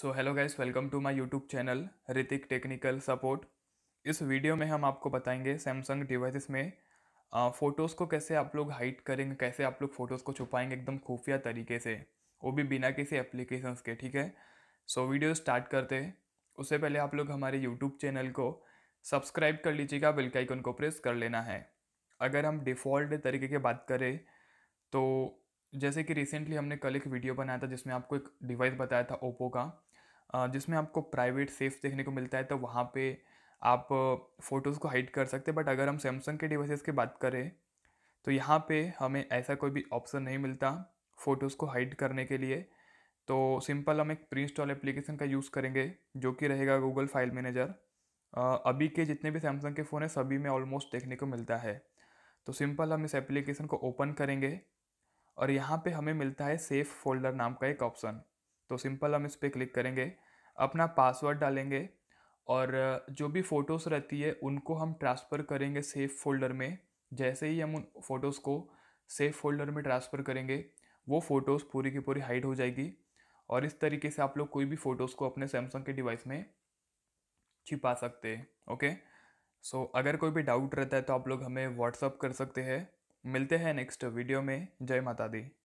so hello guys welcome to my YouTube channel Hrithik technical support इस video में हम आपको बताएंगे सैमसंग डिवाइसेस में फ़ोटोज़ को कैसे आप लोग हाइड करेंगे कैसे आप लोग फ़ोटोज़ को छुपाएंगे एकदम खुफिया तरीके से वो भी बिना किसी एप्लीकेशन के ठीक है सो so, वीडियो स्टार्ट करते उससे पहले आप लोग हमारे यूट्यूब चैनल को सब्सक्राइब कर लीजिएगा बिल्काइकन आइकन को प्रेस कर लेना है अगर हम डिफ़ॉल्ट तरीके की बात करें तो जैसे कि रिसेंटली हमने कल एक वीडियो बनाया था जिसमें आपको एक डिवाइस बताया था ओप्पो का जिसमें आपको प्राइवेट सेफ देखने को मिलता है तो वहाँ पे आप फ़ोटोज़ को हाइड कर सकते हैं बट अगर हम सैमसंग के डिवाइसेस की बात करें तो यहाँ पे हमें ऐसा कोई भी ऑप्शन नहीं मिलता फ़ोटोज़ को हाइड करने के लिए तो सिंपल हम एक प्री इंस्टॉल एप्लीकेशन का यूज़ करेंगे जो कि रहेगा गूगल फाइल मैनेजर अभी के जितने भी सैमसंग के फ़ोन हैं सभी में ऑलमोस्ट देखने को मिलता है तो सिंपल हम इस एप्लीकेशन को ओपन करेंगे और यहाँ पे हमें मिलता है सेफ़ फोल्डर नाम का एक ऑप्शन तो सिंपल हम इस पर क्लिक करेंगे अपना पासवर्ड डालेंगे और जो भी फ़ोटोज़ रहती है उनको हम ट्रांसफ़र करेंगे सेफ फोल्डर में जैसे ही हम उन फ़ोटोज़ को सेफ फोल्डर में ट्रांसफ़र करेंगे वो फ़ोटोज़ पूरी की पूरी हाइड हो जाएगी और इस तरीके से आप लोग कोई भी फ़ोटोज़ को अपने सैमसंग के डिवाइस में छिपा सकते हैं ओके सो so, अगर कोई भी डाउट रहता है तो आप लोग हमें व्हाट्सअप कर सकते हैं मिलते हैं नेक्स्ट वीडियो में जय माता दी